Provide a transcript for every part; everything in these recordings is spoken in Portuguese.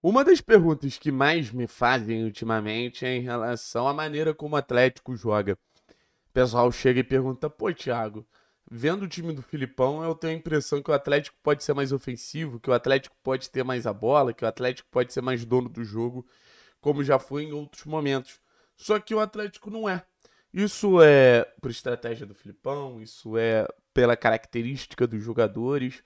Uma das perguntas que mais me fazem ultimamente é em relação à maneira como o Atlético joga. O pessoal chega e pergunta: pô, Thiago, vendo o time do Filipão, eu tenho a impressão que o Atlético pode ser mais ofensivo, que o Atlético pode ter mais a bola, que o Atlético pode ser mais dono do jogo, como já foi em outros momentos. Só que o Atlético não é. Isso é por estratégia do Filipão, isso é pela característica dos jogadores.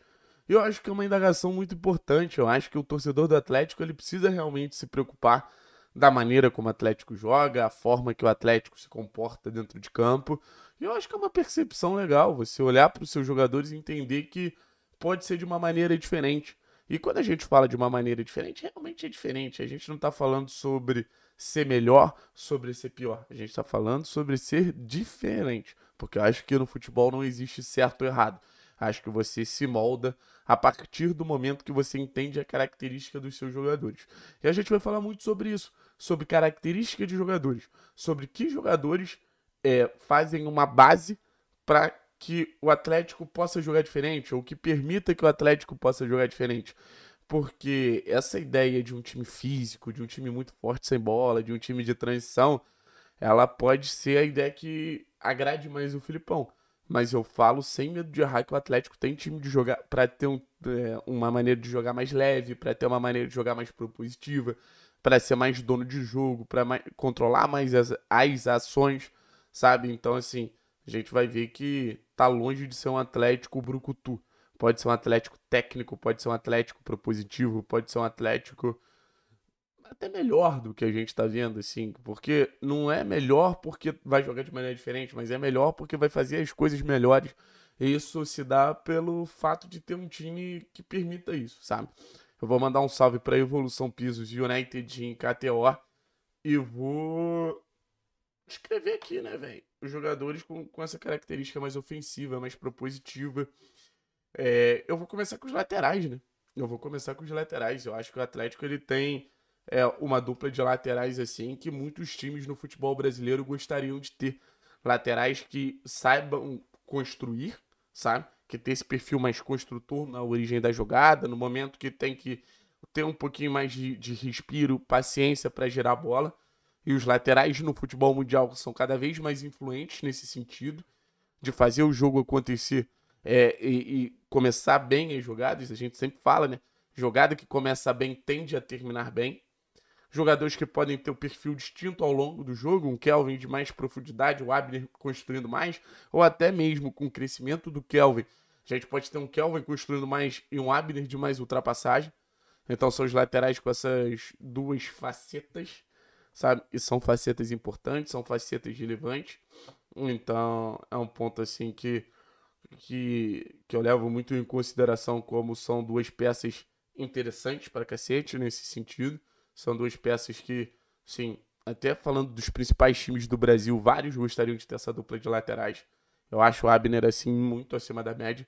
Eu acho que é uma indagação muito importante. Eu acho que o torcedor do Atlético ele precisa realmente se preocupar da maneira como o Atlético joga, a forma que o Atlético se comporta dentro de campo. E eu acho que é uma percepção legal você olhar para os seus jogadores e entender que pode ser de uma maneira diferente. E quando a gente fala de uma maneira diferente, realmente é diferente. A gente não está falando sobre ser melhor, sobre ser pior. A gente está falando sobre ser diferente. Porque eu acho que no futebol não existe certo ou errado. Acho que você se molda a partir do momento que você entende a característica dos seus jogadores. E a gente vai falar muito sobre isso, sobre característica de jogadores, sobre que jogadores é, fazem uma base para que o Atlético possa jogar diferente ou que permita que o Atlético possa jogar diferente. Porque essa ideia de um time físico, de um time muito forte sem bola, de um time de transição, ela pode ser a ideia que agrade mais o Filipão mas eu falo sem medo de errar que o Atlético tem time de jogar para ter um, é, uma maneira de jogar mais leve, para ter uma maneira de jogar mais propositiva, para ser mais dono de jogo, para controlar mais as, as ações, sabe? Então, assim, a gente vai ver que tá longe de ser um Atlético brucutu. Pode ser um Atlético técnico, pode ser um Atlético propositivo, pode ser um Atlético até melhor do que a gente tá vendo, assim, porque não é melhor porque vai jogar de maneira diferente, mas é melhor porque vai fazer as coisas melhores. E isso se dá pelo fato de ter um time que permita isso, sabe? Eu vou mandar um salve para Evolução Pisos United em KTO e vou escrever aqui, né, velho? Os jogadores com, com essa característica mais ofensiva, mais propositiva. É, eu vou começar com os laterais, né? Eu vou começar com os laterais. Eu acho que o Atlético ele tem é uma dupla de laterais assim que muitos times no futebol brasileiro gostariam de ter. Laterais que saibam construir, sabe? Que tem esse perfil mais construtor na origem da jogada, no momento que tem que ter um pouquinho mais de, de respiro, paciência para gerar bola. E os laterais no futebol mundial são cada vez mais influentes nesse sentido, de fazer o jogo acontecer é, e, e começar bem as jogadas. A gente sempre fala, né? Jogada que começa bem tende a terminar bem jogadores que podem ter o um perfil distinto ao longo do jogo, um Kelvin de mais profundidade, o Abner construindo mais, ou até mesmo com o crescimento do Kelvin. A gente pode ter um Kelvin construindo mais e um Abner de mais ultrapassagem. Então são os laterais com essas duas facetas, sabe? E são facetas importantes, são facetas relevantes. Então é um ponto assim que, que, que eu levo muito em consideração como são duas peças interessantes para cacete nesse sentido. São duas peças que, sim, até falando dos principais times do Brasil, vários gostariam de ter essa dupla de laterais. Eu acho o Abner, assim, muito acima da média.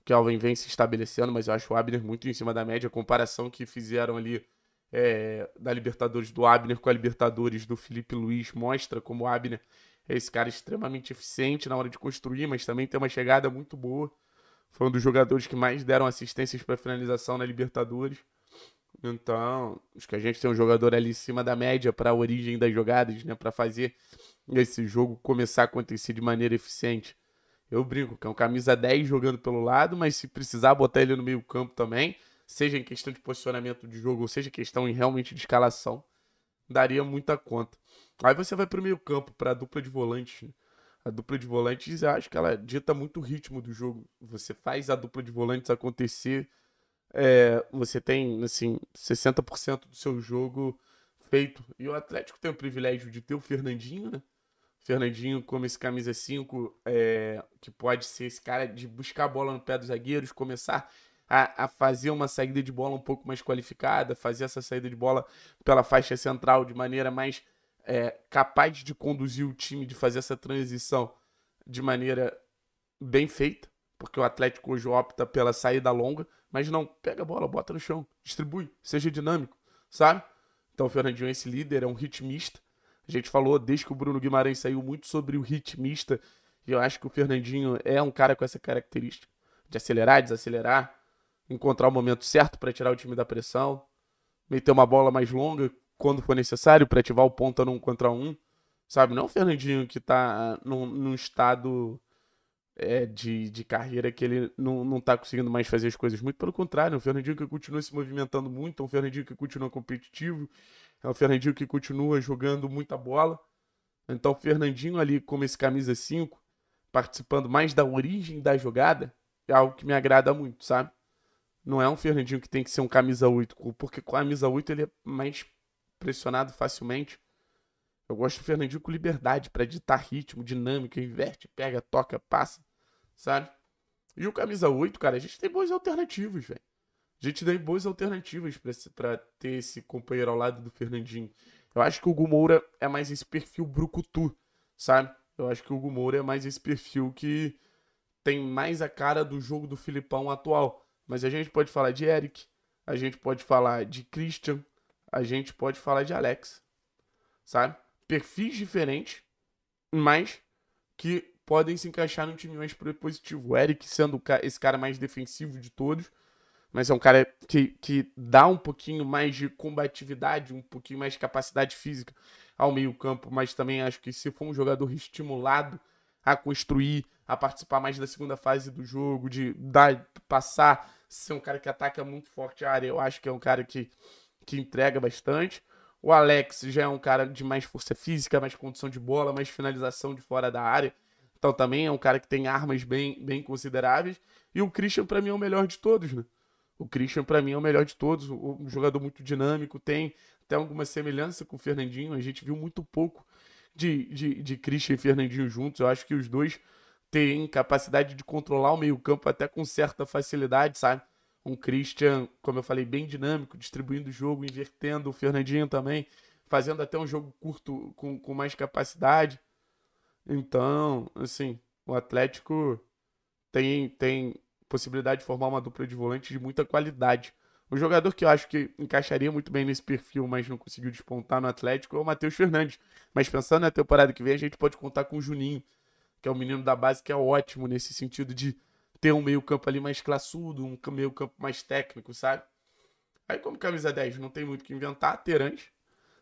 O Kelvin vem se estabelecendo, mas eu acho o Abner muito em cima da média. A comparação que fizeram ali é, da Libertadores do Abner com a Libertadores do Felipe Luiz mostra como o Abner é esse cara extremamente eficiente na hora de construir, mas também tem uma chegada muito boa. Foi um dos jogadores que mais deram assistências para finalização na Libertadores. Então, acho que a gente tem um jogador ali em cima da média para a origem das jogadas, né? Para fazer esse jogo começar a acontecer de maneira eficiente. Eu brinco que é um camisa 10 jogando pelo lado, mas se precisar botar ele no meio campo também, seja em questão de posicionamento de jogo, ou seja questão realmente de escalação, daria muita conta. Aí você vai para o meio campo, para a dupla de volantes. Né? A dupla de volantes, acho que ela dita muito o ritmo do jogo. Você faz a dupla de volantes acontecer é, você tem, assim, 60% do seu jogo feito. E o Atlético tem o privilégio de ter o Fernandinho, né? O Fernandinho, como esse camisa 5, é, que pode ser esse cara de buscar a bola no pé dos zagueiros, começar a, a, fazer uma saída de bola um pouco mais qualificada, fazer essa saída de bola pela faixa central de maneira mais é, capaz de conduzir o time, de fazer essa transição de maneira bem feita, porque o Atlético hoje opta pela saída longa, mas não, pega a bola, bota no chão, distribui, seja dinâmico, sabe? Então o Fernandinho é esse líder, é um ritmista. A gente falou desde que o Bruno Guimarães saiu muito sobre o ritmista. E eu acho que o Fernandinho é um cara com essa característica de acelerar, desacelerar, encontrar o momento certo para tirar o time da pressão, meter uma bola mais longa quando for necessário para ativar o ponta num contra um. Sabe, não é o Fernandinho que está num, num estado é, de, de carreira que ele não, não tá conseguindo mais fazer as coisas muito. Pelo contrário, é um Fernandinho que continua se movimentando muito, é um Fernandinho que continua competitivo, é um Fernandinho que continua jogando muita bola. Então o Fernandinho ali como esse camisa 5, participando mais da origem da jogada, é algo que me agrada muito, sabe? Não é um Fernandinho que tem que ser um camisa 8, porque com a camisa 8 ele é mais pressionado facilmente. Eu gosto do Fernandinho com liberdade para editar ritmo, dinâmica, inverte, pega, toca, passa, sabe? E o camisa 8, cara, a gente tem boas alternativas, velho. A gente tem boas alternativas para ter esse companheiro ao lado do Fernandinho. Eu acho que o Gumoura é mais esse perfil brucutu, sabe? Eu acho que o Gumoura é mais esse perfil que tem mais a cara do jogo do Filipão atual. Mas a gente pode falar de Eric, a gente pode falar de Christian, a gente pode falar de Alex, sabe? perfis diferentes, mas que podem se encaixar num time mais propositivo. O Eric sendo esse cara mais defensivo de todos, mas é um cara que, que dá um pouquinho mais de combatividade, um pouquinho mais de capacidade física ao meio-campo, mas também acho que se for um jogador estimulado a construir, a participar mais da segunda fase do jogo, de dar, passar, ser um cara que ataca muito forte a área, eu acho que é um cara que, que entrega bastante. O Alex já é um cara de mais força física, mais condição de bola, mais finalização de fora da área. Então também é um cara que tem armas bem, bem consideráveis. E o Christian, para mim, é o melhor de todos, né? O Christian, para mim, é o melhor de todos. Um jogador muito dinâmico, tem até alguma semelhança com o Fernandinho. A gente viu muito pouco de, de, de Christian e Fernandinho juntos. Eu acho que os dois têm capacidade de controlar o meio-campo até com certa facilidade, sabe? um Christian, como eu falei, bem dinâmico, distribuindo o jogo, invertendo o Fernandinho também, fazendo até um jogo curto com, com mais capacidade. Então, assim, o Atlético tem, tem possibilidade de formar uma dupla de volante de muita qualidade. Um jogador que eu acho que encaixaria muito bem nesse perfil, mas não conseguiu despontar no Atlético, é o Matheus Fernandes. Mas pensando na temporada que vem, a gente pode contar com o Juninho, que é o menino da base que é ótimo nesse sentido de ter um meio-campo ali mais classudo, um meio-campo mais técnico, sabe? Aí, como camisa 10 não tem muito o que inventar, Terãs,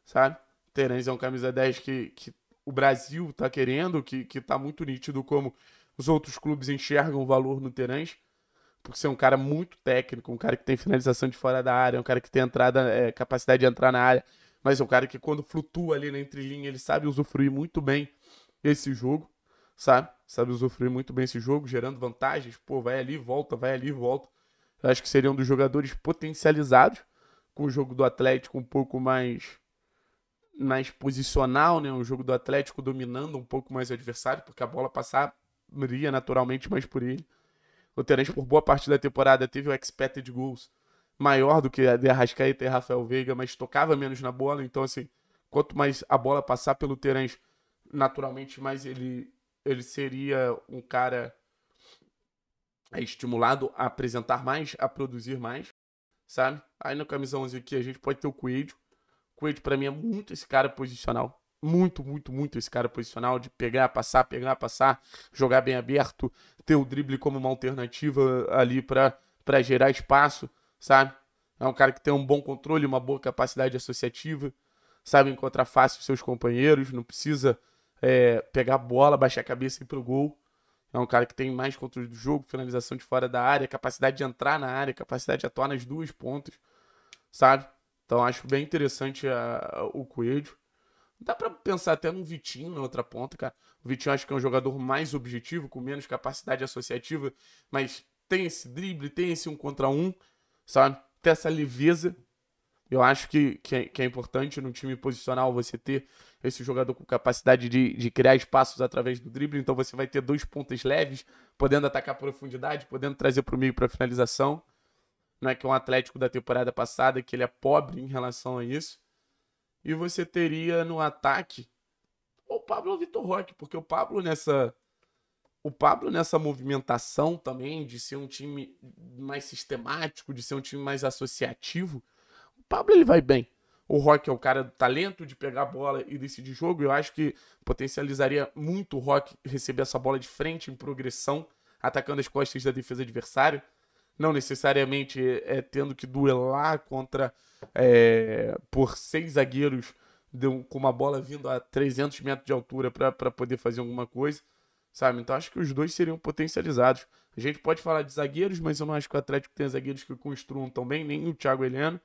sabe? Terãs é um camisa 10 que, que o Brasil tá querendo, que, que tá muito nítido como os outros clubes enxergam o valor no Terãs, por ser um cara muito técnico, um cara que tem finalização de fora da área, um cara que tem entrada, é, capacidade de entrar na área, mas é um cara que quando flutua ali na entrelinha, ele sabe usufruir muito bem esse jogo, sabe? sabe usufruir muito bem esse jogo, gerando vantagens. Pô, vai ali, volta, vai ali, volta. Eu acho que seria um dos jogadores potencializados com o jogo do Atlético um pouco mais mais posicional, né? o jogo do Atlético dominando um pouco mais o adversário, porque a bola passaria naturalmente mais por ele. O Terence, por boa parte da temporada, teve o expected goals maior do que a de Arrascaeta e Rafael Veiga, mas tocava menos na bola. Então, assim, quanto mais a bola passar pelo Terence, naturalmente mais ele ele seria um cara estimulado a apresentar mais, a produzir mais, sabe? Aí no camisa 11 aqui a gente pode ter o Coelho. Coelho para mim é muito esse cara posicional. Muito, muito, muito esse cara posicional de pegar, passar, pegar, passar, jogar bem aberto, ter o drible como uma alternativa ali para gerar espaço, sabe? É um cara que tem um bom controle, uma boa capacidade associativa, sabe encontrar fácil seus companheiros, não precisa é, pegar a bola, baixar a cabeça e ir pro gol. É um cara que tem mais controle do jogo, finalização de fora da área, capacidade de entrar na área, capacidade de atuar nas duas pontas, sabe? Então acho bem interessante a, a, o Coelho. Dá para pensar até no Vitinho na outra ponta, cara. O Vitinho acho que é um jogador mais objetivo, com menos capacidade associativa, mas tem esse drible, tem esse um contra um, sabe? Tem essa leveza eu acho que, que é, que, é, importante no time posicional você ter esse jogador com capacidade de, de criar espaços através do drible. Então você vai ter dois pontas leves, podendo atacar profundidade, podendo trazer para o meio para finalização. Não é que é um Atlético da temporada passada, que ele é pobre em relação a isso. E você teria no ataque o Pablo ou o Vitor Roque, porque o Pablo nessa o Pablo nessa movimentação também de ser um time mais sistemático, de ser um time mais associativo, Pablo ele vai bem. O Rock é o cara do talento de pegar a bola e decidir jogo. Eu acho que potencializaria muito o Rock receber essa bola de frente em progressão, atacando as costas da defesa adversária. Não necessariamente é, tendo que duelar contra é, por seis zagueiros de, com uma bola vindo a 300 metros de altura para poder fazer alguma coisa, sabe? Então acho que os dois seriam potencializados. A gente pode falar de zagueiros, mas eu não acho que o Atlético tem zagueiros que construam tão bem, nem o Thiago Heleno.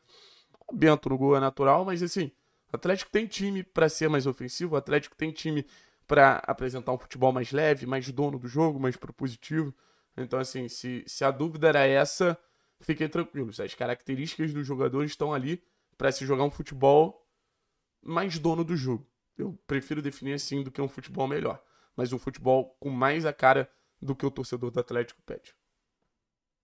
Bento no gol é natural, mas assim, o Atlético tem time para ser mais ofensivo, o Atlético tem time para apresentar um futebol mais leve, mais dono do jogo, mais propositivo. Então, assim, se, se a dúvida era essa, fiquem tranquilos. As características dos jogadores estão ali para se jogar um futebol mais dono do jogo. Eu prefiro definir assim do que um futebol melhor, mas um futebol com mais a cara do que o torcedor do Atlético pede.